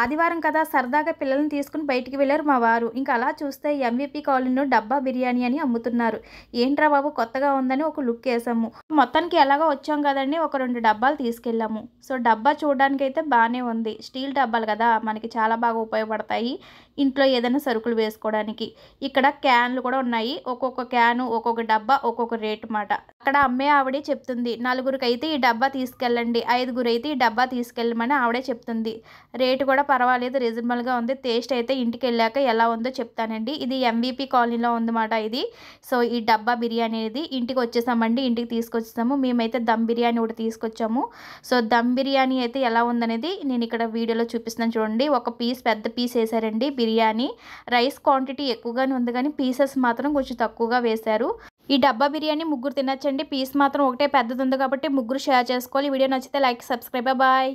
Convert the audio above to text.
ఆదివారం కదా సరదాగా పిల్లల్ని తీసుకుని బయటికి వెళ్ళారు మా వారు ఇంకా అలా చూస్తే ఎంవిపి కాలనీలో డబ్బా బిర్యానీ అని అమ్ముతున్నారు ఏంట్రా బాబు కొత్తగా ఉందని ఒక లుక్ వేసాము మొత్తానికి ఎలాగో వచ్చాం కదండి ఒక రెండు డబ్బాలు తీసుకెళ్ళాము సో డబ్బా చూడడానికి అయితే బాగానే ఉంది స్టీల్ డబ్బాలు కదా మనకి చాలా బాగా ఉపయోగపడతాయి ఇంట్లో ఏదైనా సరుకులు వేసుకోవడానికి ఇక్కడ క్యాన్లు కూడా ఉన్నాయి ఒక్కొక్క క్యాను ఒక్కొక్క డబ్బా ఒక్కొక్క రేటు మాట అక్కడ అమ్మే ఆవిడే చెప్తుంది నలుగురికి అయితే ఈ డబ్బా తీసుకెళ్ళండి ఐదుగురు అయితే ఈ డబ్బా తీసుకెళ్ళమని ఆవిడే చెప్తుంది రేటు కూడా కూడా పర్వాలేదు రీజనబుల్గా ఉంది టేస్ట్ అయితే ఇంటికి వెళ్ళాక ఎలా ఉందో చెప్తానండి ఇది ఎంవీపీ కాలనీలో ఉందన్నమాట ఇది సో ఈ డబ్బా బిర్యానీ అనేది ఇంటికి వచ్చేసామండి ఇంటికి తీసుకొచ్చేసాము మేమైతే దమ్ బిర్యానీ కూడా తీసుకొచ్చాము సో దమ్ బిర్యానీ అయితే ఎలా ఉందనేది నేను ఇక్కడ వీడియోలో చూపిస్తున్నాను చూడండి ఒక పీస్ పెద్ద పీస్ వేసారండి బిర్యానీ రైస్ క్వాంటిటీ ఎక్కువగానే ఉంది కానీ పీసెస్ మాత్రం కొంచెం తక్కువగా వేశారు ఈ డబ్బా బిర్యానీ ముగ్గురు తినచ్చండి పీస్ మాత్రం ఒకటే పెద్దది ఉంది కాబట్టి ముగ్గురు షేర్ చేసుకోవాలి వీడియో నచ్చితే లైక్ సబ్స్క్రైబ్ బాయ్